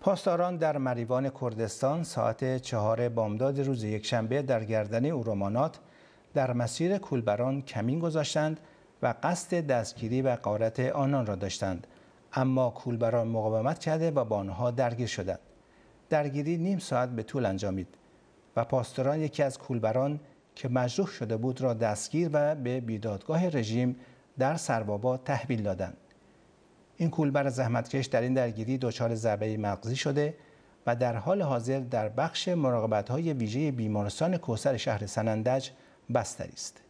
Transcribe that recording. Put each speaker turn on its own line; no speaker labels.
پاسداران در مریوان کردستان ساعت چهار بامداد روز یکشنبه در گردن اورومانات در مسیر کولبران کمین گذاشتند و قصد دستگیری و قارت آنان را داشتند اما کولبران مقاومت کرده و با آنها درگیر شدند درگیری نیم ساعت به طول انجامید و پاسداران یکی از کولبران که مجروح شده بود را دستگیر و به بیدادگاه رژیم در سربابا تحویل دادند این کولبر زحمتکش در این درگیری دچار ضربه مغزی شده و در حال حاضر در بخش مراقبت های ویژه بیمارستان کوسر شهر سنندج بستری است.